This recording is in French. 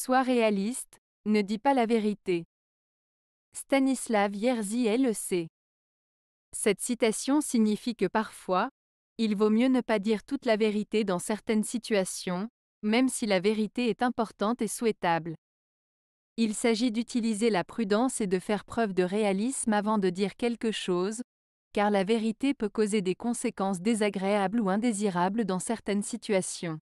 Sois réaliste, ne dis pas la vérité. Stanislav Yerzy LEC le sait. Cette citation signifie que parfois, il vaut mieux ne pas dire toute la vérité dans certaines situations, même si la vérité est importante et souhaitable. Il s'agit d'utiliser la prudence et de faire preuve de réalisme avant de dire quelque chose, car la vérité peut causer des conséquences désagréables ou indésirables dans certaines situations.